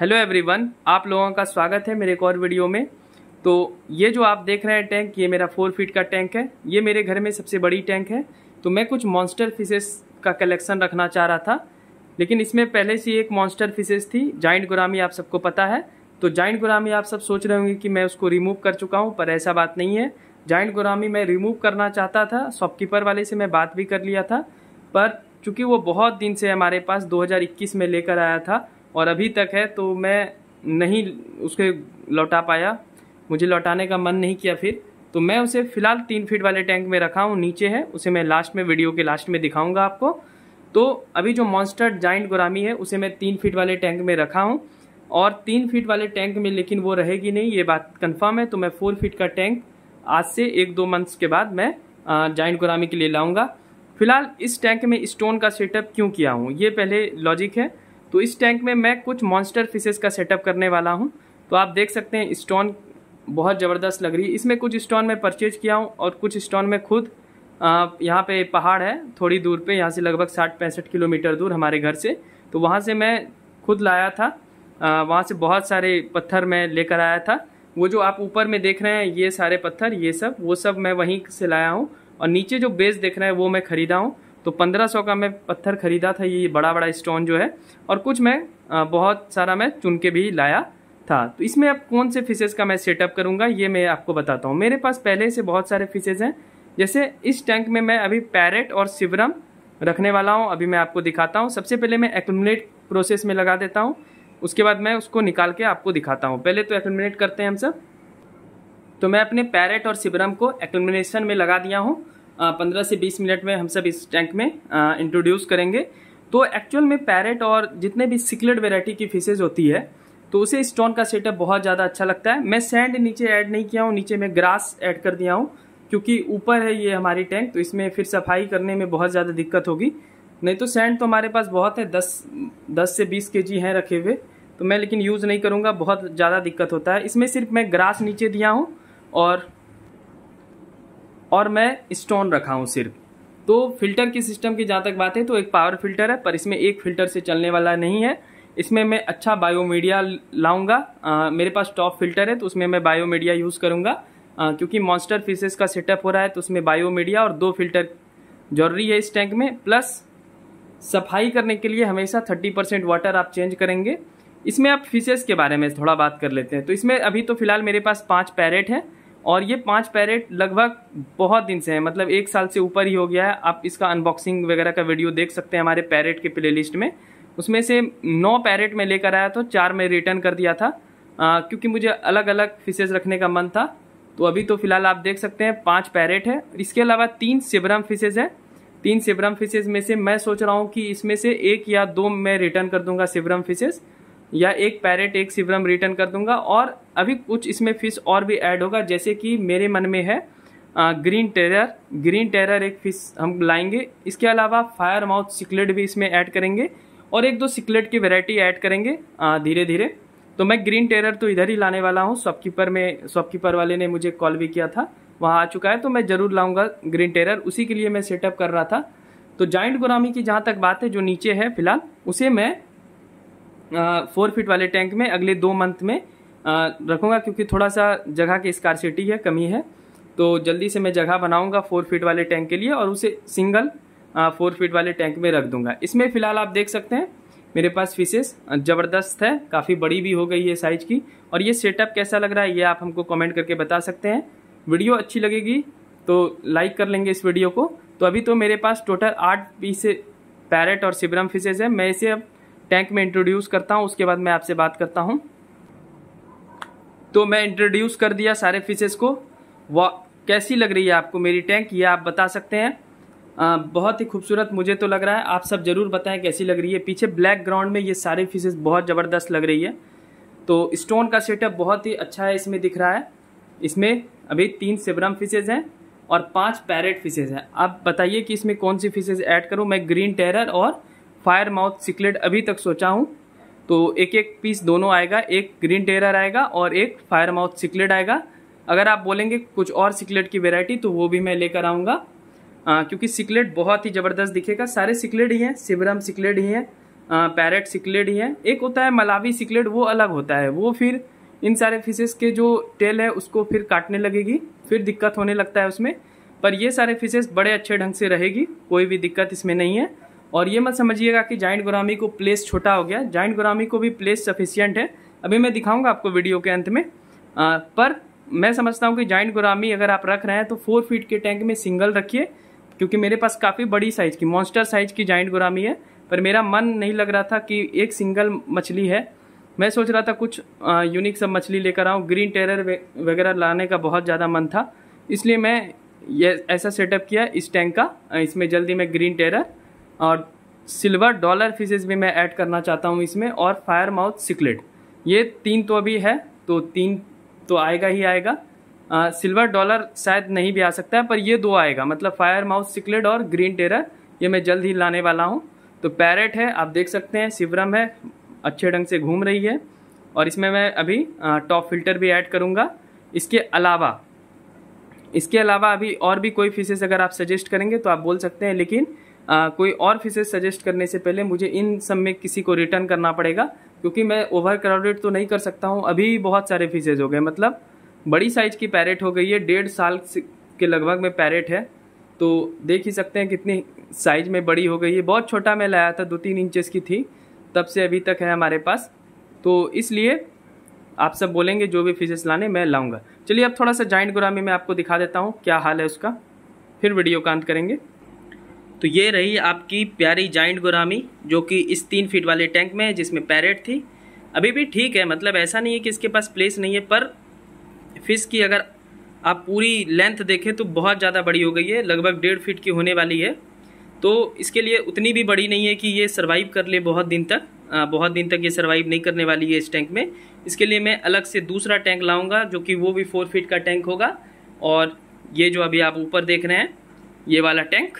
hello everyone आप लोगों का स्वागत है मेरे एक और वीडियो में तो ये जो आप देख रहे हैं टैंक ये मेरा फोर फीट का टैंक है ये मेरे घर में सबसे बड़ी टैंक है तो मैं कुछ मॉन्स्टर फिशेस का कलेक्शन रखना चाह रहा था लेकिन इसमें पहले से एक मॉन्स्टर फिशेस थी जाइंट गुरामी आप सबको पता है तो जाइंट गुरामी आप सब सोच रहे होंगे कि मैं उसको रिमूव कर चुका हूँ पर ऐसा बात नहीं है जाइंट गुरामी मैं रिमूव करना चाहता था शॉपकीपर वाले से मैं बात भी कर लिया था पर चूँकि वो बहुत दिन से हमारे पास दो में लेकर आया था और अभी तक है तो मैं नहीं उसके लौटा पाया मुझे लौटाने का मन नहीं किया फिर तो मैं उसे फ़िलहाल तीन फीट वाले टैंक में रखा हूँ नीचे है उसे मैं लास्ट में वीडियो के लास्ट में दिखाऊंगा आपको तो अभी जो मॉन्स्टर जाइंट गुरामी है उसे मैं तीन फीट वाले टैंक में रखा हूँ और तीन फीट वाले टैंक में लेकिन वो रहेगी नहीं ये बात कन्फर्म है तो मैं फोर फीट का टैंक आज से एक दो मंथ्स के बाद मैं जाइंट गुरामी के लिए लाऊँगा फिलहाल इस टैंक में स्टोन का सेटअप क्यों किया हूँ ये पहले लॉजिक है तो इस टैंक में मैं कुछ मॉन्स्टर फिशेस का सेटअप करने वाला हूँ तो आप देख सकते हैं स्टोन बहुत ज़बरदस्त लग रही है इसमें कुछ स्टोन मैं परचेज किया हूँ और कुछ स्टोन में खुद यहाँ पे पहाड़ है थोड़ी दूर पे यहाँ से लगभग साठ पैंसठ किलोमीटर दूर हमारे घर से तो वहाँ से मैं खुद लाया था वहाँ से बहुत सारे पत्थर मैं लेकर आया था वो जो आप ऊपर में देख रहे हैं ये सारे पत्थर ये सब वो सब मैं वहीं से लाया हूँ और नीचे जो बेस देख रहे हैं वो मैं ख़रीदा हूँ तो 1500 का मैं पत्थर ख़रीदा था ये बड़ा बड़ा स्टोन जो है और कुछ मैं बहुत सारा मैं चुन के भी लाया था तो इसमें अब कौन से फिशेज़ का मैं सेटअप करूँगा ये मैं आपको बताता हूँ मेरे पास पहले से बहुत सारे फिशेज़ हैं जैसे इस टैंक में मैं अभी पैरेट और सिवरम रखने वाला हूँ अभी मैं आपको दिखाता हूँ सबसे पहले मैं एक्लुमिनेट प्रोसेस में लगा देता हूँ उसके बाद मैं उसको निकाल के आपको दिखाता हूँ पहले तो एक्लुमिनेट करते हैं हम सब तो मैं अपने पैरेट और सिबरम को एक्लुमिनेशन में लगा दिया हूँ पंद्रह से बीस मिनट में हम सब इस टैंक में इंट्रोड्यूस करेंगे तो एक्चुअल में पैरेट और जितने भी सिकलेट वेराइटी की फिशेज होती है तो उसे स्टोन का सेटअप बहुत ज़्यादा अच्छा लगता है मैं सैंड नीचे ऐड नहीं किया हूँ नीचे मैं ग्रास ऐड कर दिया हूँ क्योंकि ऊपर है ये हमारी टैंक तो इसमें फिर सफाई करने में बहुत ज़्यादा दिक्कत होगी नहीं तो सैंड तो हमारे पास बहुत है दस दस से बीस के जी हैं रखे हुए तो मैं लेकिन यूज़ नहीं करूँगा बहुत ज़्यादा दिक्कत होता है इसमें सिर्फ मैं ग्रास नीचे दिया हूँ और और मैं स्टोन रखा हूँ सिर्फ तो फिल्टर की सिस्टम की जहाँ तक बात है तो एक पावर फिल्टर है पर इसमें एक फिल्टर से चलने वाला नहीं है इसमें मैं अच्छा बायोमीडिया लाऊंगा मेरे पास टॉप फिल्टर है तो उसमें मैं बायोमीडिया यूज़ करूँगा क्योंकि मॉन्स्टर फिशेस का सेटअप हो रहा है तो उसमें बायोमीडिया और दो फिल्टर जरूरी है इस टैंक में प्लस सफाई करने के लिए हमेशा थर्टी परसेंट वाटर आप चेंज करेंगे इसमें आप फिशेस के बारे में थोड़ा बात कर लेते हैं तो इसमें अभी तो फिलहाल मेरे पास पाँच पैरेट हैं और ये पांच पैरेट लगभग बहुत दिन से है मतलब एक साल से ऊपर ही हो गया है आप इसका अनबॉक्सिंग वगैरह का वीडियो देख सकते हैं हमारे पैरेट के प्लेलिस्ट में उसमें से नौ पैरेट में लेकर आया तो चार में रिटर्न कर दिया था आ, क्योंकि मुझे अलग अलग फिशेज रखने का मन था तो अभी तो फिलहाल आप देख सकते हैं पाँच पैरेट है इसके अलावा तीन सिबरम फिशेज हैं तीन सिबरम फिशेज में से मैं सोच रहा हूँ कि इसमें से एक या दो मैं रिटर्न कर दूंगा सिबरम फिशेज या एक पैरेट एक सिबरम रिटर्न कर दूंगा और अभी कुछ इसमें फिश और भी ऐड होगा जैसे कि मेरे मन में है ग्रीन टेरर ग्रीन टेरर एक फिश हम लाएंगे इसके अलावा फायर माउथ सिकलेट भी इसमें ऐड करेंगे और एक दो सिकलेट की वैरायटी ऐड करेंगे धीरे धीरे तो मैं ग्रीन टेरर तो इधर ही लाने वाला हूँ शॉपकीपर में शॉपकीपर वाले ने मुझे कॉल भी किया था वहाँ आ चुका है तो मैं ज़रूर लाऊंगा ग्रीन टेरर उसी के लिए मैं सेटअप कर रहा था तो जॉइंट गुरामी की जहाँ तक बात है जो नीचे है फिलहाल उसे मैं फोर फिट वाले टैंक में अगले दो मंथ में रखूँगा क्योंकि थोड़ा सा जगह की स्कारसिटी है कमी है तो जल्दी से मैं जगह बनाऊँगा फोर फीट वाले टैंक के लिए और उसे सिंगल फोर फीट वाले टैंक में रख दूंगा इसमें फ़िलहाल आप देख सकते हैं मेरे पास फिशेस ज़बरदस्त है काफ़ी बड़ी भी हो गई है साइज़ की और ये सेटअप कैसा लग रहा है ये आप हमको कमेंट करके बता सकते हैं वीडियो अच्छी लगेगी तो लाइक कर लेंगे इस वीडियो को तो अभी तो मेरे पास टोटल आठ पीस पैरेट और सिबरम फिशेज है मैं इसे अब टैंक में इंट्रोड्यूस करता हूँ उसके बाद मैं आपसे बात करता हूँ तो मैं इंट्रोड्यूस कर दिया सारे फिशेस को वह कैसी लग रही है आपको मेरी टैंक ये आप बता सकते हैं आ, बहुत ही खूबसूरत मुझे तो लग रहा है आप सब ज़रूर बताएं कैसी लग रही है पीछे ब्लैक ग्राउंड में ये सारे फिशेस बहुत ज़बरदस्त लग रही है तो स्टोन का सेटअप बहुत ही अच्छा है इसमें दिख रहा है इसमें अभी तीन सिबरम फिशेज हैं और पांच पैरेट फिशेज हैं आप बताइए कि इसमें कौन सी फिशेज ऐड करूँ मैं ग्रीन टेरर और फायर माउथ सिकलेट अभी तक सोचा हूँ तो एक एक पीस दोनों आएगा एक ग्रीन टेरर आएगा और एक फायर माउथ सिकलेट आएगा अगर आप बोलेंगे कुछ और सिकलेट की वेराइटी तो वो भी मैं लेकर आऊँगा क्योंकि सिकलेट बहुत ही ज़बरदस्त दिखेगा सारे सिकलेट ही हैं सिबरम सिकलेट ही हैं पैरेट सिकलेट ही हैं एक होता है मलावी सिकलेट वो अलग होता है वो फिर इन सारे फिशेस के जो टेल है उसको फिर काटने लगेगी फिर दिक्कत होने लगता है उसमें पर ये सारे फिशेस बड़े अच्छे ढंग से रहेगी कोई भी दिक्कत इसमें नहीं है और ये मत समझिएगा कि जाइंट गुरामी को प्लेस छोटा हो गया जाइंट गुरामी को भी प्लेस सफिशियंट है अभी मैं दिखाऊंगा आपको वीडियो के अंत में आ, पर मैं समझता हूँ कि जाइंट गुरामी अगर आप रख रहे हैं तो फोर फीट के टैंक में सिंगल रखिए क्योंकि मेरे पास काफ़ी बड़ी साइज़ की मॉन्स्टर साइज़ की जाइंट गुरामी है पर मेरा मन नहीं लग रहा था कि एक सिंगल मछली है मैं सोच रहा था कुछ यूनिक सब मछली लेकर आऊँ ग्रीन टेरर वगैरह लाने का बहुत ज़्यादा मन था इसलिए मैं ये ऐसा सेटअप किया इस टैंक का इसमें जल्दी मैं ग्रीन टेरर और सिल्वर डॉलर फिशेज भी मैं ऐड करना चाहता हूँ इसमें और फायर माउथ सिकलेट ये तीन तो अभी है तो तीन तो आएगा ही आएगा आ, सिल्वर डॉलर शायद नहीं भी आ सकता है पर ये दो आएगा मतलब फायर माउथ सिकलेट और ग्रीन टेरर ये मैं जल्द ही लाने वाला हूँ तो पैरेट है आप देख सकते हैं शिवरम है अच्छे ढंग से घूम रही है और इसमें मैं अभी टॉप फिल्टर भी ऐड करूँगा इसके अलावा इसके अलावा अभी और भी कोई फिशेज अगर आप सजेस्ट करेंगे तो आप बोल सकते हैं लेकिन आ, कोई और फिशेज सजेस्ट करने से पहले मुझे इन सब में किसी को रिटर्न करना पड़ेगा क्योंकि मैं ओवर क्राउडेड तो नहीं कर सकता हूँ अभी बहुत सारे फिशेज हो गए मतलब बड़ी साइज की पैरेट हो गई है डेढ़ साल के लगभग में पैरेट है तो देख ही सकते हैं कितनी साइज में बड़ी हो गई है बहुत छोटा मैं लाया था दो तीन इंचेस की थी तब से अभी तक है हमारे पास तो इसलिए आप सब बोलेंगे जो भी फिशेज लाने मैं लाऊंगा चलिए अब थोड़ा सा जॉइंट गुरामी में आपको दिखा देता हूँ क्या हाल है उसका फिर वीडियो कांत करेंगे तो ये रही आपकी प्यारी जाइंट गुरामी जो कि इस तीन फीट वाले टैंक में है जिसमें पैरेट थी अभी भी ठीक है मतलब ऐसा नहीं है कि इसके पास प्लेस नहीं है पर फिश की अगर आप पूरी लेंथ देखें तो बहुत ज़्यादा बड़ी हो गई है लगभग डेढ़ फीट की होने वाली है तो इसके लिए उतनी भी बड़ी नहीं है कि ये सर्वाइव कर ले बहुत दिन तक आ, बहुत दिन तक ये सर्वाइव नहीं करने वाली है इस टैंक में इसके लिए मैं अलग से दूसरा टैंक लाऊंगा जो कि वो भी फोर फीट का टैंक होगा और ये जो अभी आप ऊपर देख रहे हैं ये वाला टैंक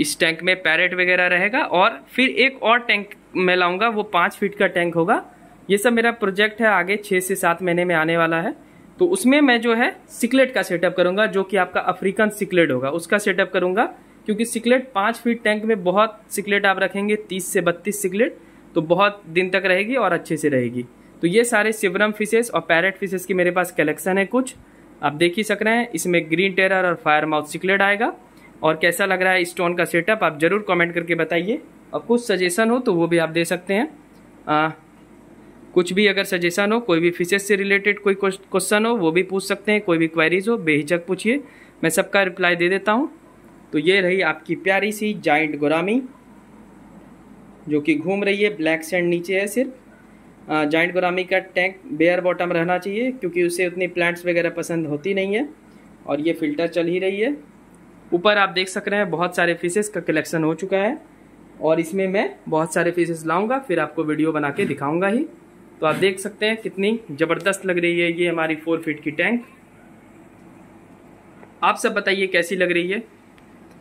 इस टैंक में पैरेट वगैरह रहेगा और फिर एक और टैंक मैं लाऊंगा वो पाँच फीट का टैंक होगा ये सब मेरा प्रोजेक्ट है आगे छः से सात महीने में आने वाला है तो उसमें मैं जो है सिकलेट का सेटअप करूंगा जो कि आपका अफ्रीकन सिकलेट होगा उसका सेटअप करूंगा क्योंकि सिकलेट पाँच फीट टैंक में बहुत सिकलेट आप रखेंगे तीस से बत्तीस सिकलेट तो बहुत दिन तक रहेगी और अच्छे से रहेगी तो ये सारे सिवरम फिशेस और पैरेट फिशेस की मेरे पास कलेक्शन है कुछ आप देख ही सक रहे हैं इसमें ग्रीन टेरर और फायर माउथ सिकलेट आएगा और कैसा लग रहा है स्टोन का सेटअप आप ज़रूर कमेंट करके बताइए और कुछ सजेशन हो तो वो भी आप दे सकते हैं आ, कुछ भी अगर सजेशन हो कोई भी फिशेज से रिलेटेड कोई क्वेश्चन हो वो भी पूछ सकते हैं कोई भी क्वेरीज हो बेहिचक पूछिए मैं सबका रिप्लाई दे देता हूँ तो ये रही आपकी प्यारी सी जाइंट गोरामी जो कि घूम रही है ब्लैक सैंड नीचे है सिर्फ जाइंट गुरामी का टैंक बेयर बॉटम रहना चाहिए क्योंकि उसे उतनी प्लांट्स वगैरह पसंद होती नहीं है और ये फ़िल्टर चल ही रही है ऊपर आप देख सक रहे हैं बहुत सारे फिशेस का कलेक्शन हो चुका है और इसमें मैं बहुत सारे फिशेस लाऊंगा फिर आपको वीडियो बना के दिखाऊंगा ही तो आप देख सकते हैं कितनी ज़बरदस्त लग रही है ये हमारी फोर फीट की टैंक आप सब बताइए कैसी लग रही है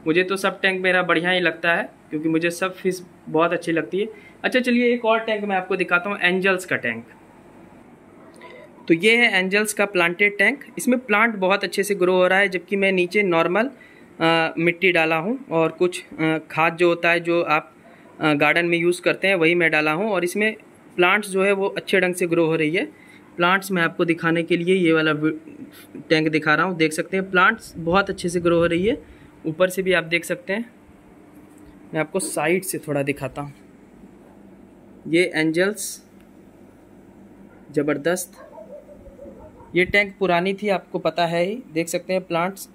मुझे तो सब टैंक मेरा बढ़िया ही लगता है क्योंकि मुझे सब फिश बहुत अच्छी लगती है अच्छा चलिए एक और टैंक मैं आपको दिखाता हूँ एंजल्स का टैंक तो ये है एंजल्स का प्लांटेड टैंक इसमें प्लांट बहुत अच्छे से ग्रो हो रहा है जबकि मैं नीचे नॉर्मल मिट्टी डाला हूँ और कुछ खाद जो होता है जो आप गार्डन में यूज़ करते हैं वही मैं डाला हूँ और इसमें प्लांट्स जो है वो अच्छे ढंग से ग्रो हो रही है प्लांट्स मैं आपको दिखाने के लिए ये वाला टैंक दिखा रहा हूँ देख सकते हैं प्लांट्स बहुत अच्छे से ग्रो हो रही है ऊपर से भी आप देख सकते हैं मैं आपको साइड से थोड़ा दिखाता हूँ ये एंजल्स ज़बरदस्त ये टैंक पुरानी थी आपको पता है ही देख सकते हैं प्लांट्स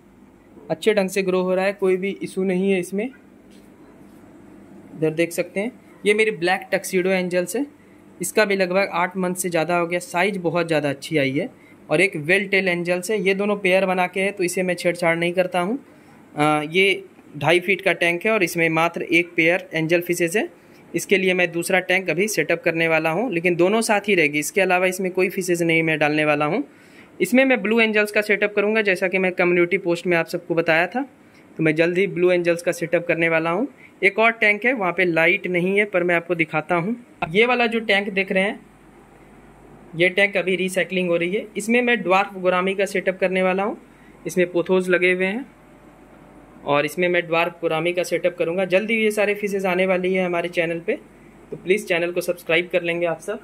अच्छे ढंग से ग्रो हो रहा है कोई भी इशू नहीं है इसमें इधर देख सकते हैं ये मेरी ब्लैक टक्सीडो एंजल्स है इसका भी लगभग आठ मंथ से ज़्यादा हो गया साइज बहुत ज़्यादा अच्छी आई है और एक वेल टेल एंजल्स है ये दोनों पेयर बना के है तो इसे मैं छेड़छाड़ नहीं करता हूँ ये ढाई फीट का टैंक है और इसमें मात्र एक पेयर एंजल फिशेज है इसके लिए मैं दूसरा टैंक अभी सेटअप करने वाला हूँ लेकिन दोनों साथ ही रहेगी इसके अलावा इसमें कोई फिशेज नहीं मैं डालने वाला हूँ इसमें मैं ब्लू एंजल्स का सेटअप करूंगा जैसा कि मैं कम्युनिटी पोस्ट में आप सबको बताया था तो मैं जल्द ही ब्लू एंजल्स का सेटअप करने वाला हूँ एक और टैंक है वहाँ पे लाइट नहीं है पर मैं आपको दिखाता हूँ ये वाला जो टैंक देख रहे हैं ये टैंक अभी रिसाइकलिंग हो रही है इसमें मैं ड्वार्फ गुरामी का सेटअप करने वाला हूँ इसमें पोथोज लगे हुए हैं और इसमें मैं ड्वार्फ गुरामी का सेटअप करूँगा जल्दी ये सारे फीसेज आने वाली है हमारे चैनल पर तो प्लीज़ चैनल को सब्सक्राइब कर लेंगे आप सब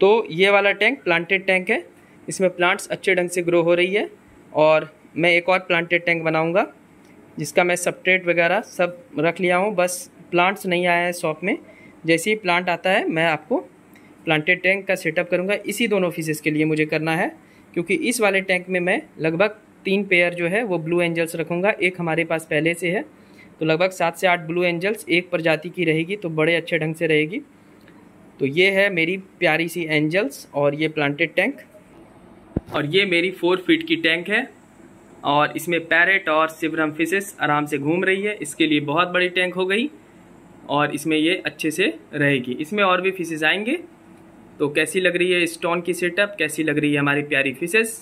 तो ये वाला टैंक प्लांटेड टैंक है इसमें प्लांट्स अच्छे ढंग से ग्रो हो रही है और मैं एक और प्लांटेड टैंक बनाऊँगा जिसका मैं सपट्रेट वगैरह सब रख लिया हूँ बस प्लांट्स नहीं आया है शॉप में जैसे ही प्लांट आता है मैं आपको प्लांटेड टैंक का सेटअप करूँगा इसी दोनों फीसेस के लिए मुझे करना है क्योंकि इस वाले टैंक में मैं लगभग तीन पेयर जो है वो ब्लू एंजल्स रखूँगा एक हमारे पास पहले से है तो लगभग सात से आठ ब्लू एंजल्स एक प्रजाति की रहेगी तो बड़े अच्छे ढंग से रहेगी तो ये है मेरी प्यारी सी एंजल्स और ये प्लांटेड टैंक और ये मेरी फोर फीट की टैंक है और इसमें पैरेट और सिवरम फिशेस आराम से घूम रही है इसके लिए बहुत बड़ी टैंक हो गई और इसमें ये अच्छे से रहेगी इसमें और भी फिशेस आएंगे तो कैसी लग रही है स्टोन की सेटअप कैसी लग रही है हमारी प्यारी फिशेस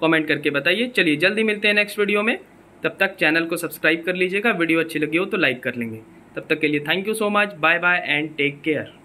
कमेंट करके बताइए चलिए जल्दी मिलते हैं नेक्स्ट वीडियो में तब तक चैनल को सब्सक्राइब कर लीजिएगा वीडियो अच्छी लगी हो तो लाइक कर लेंगे तब तक के लिए thank you so much bye bye and take care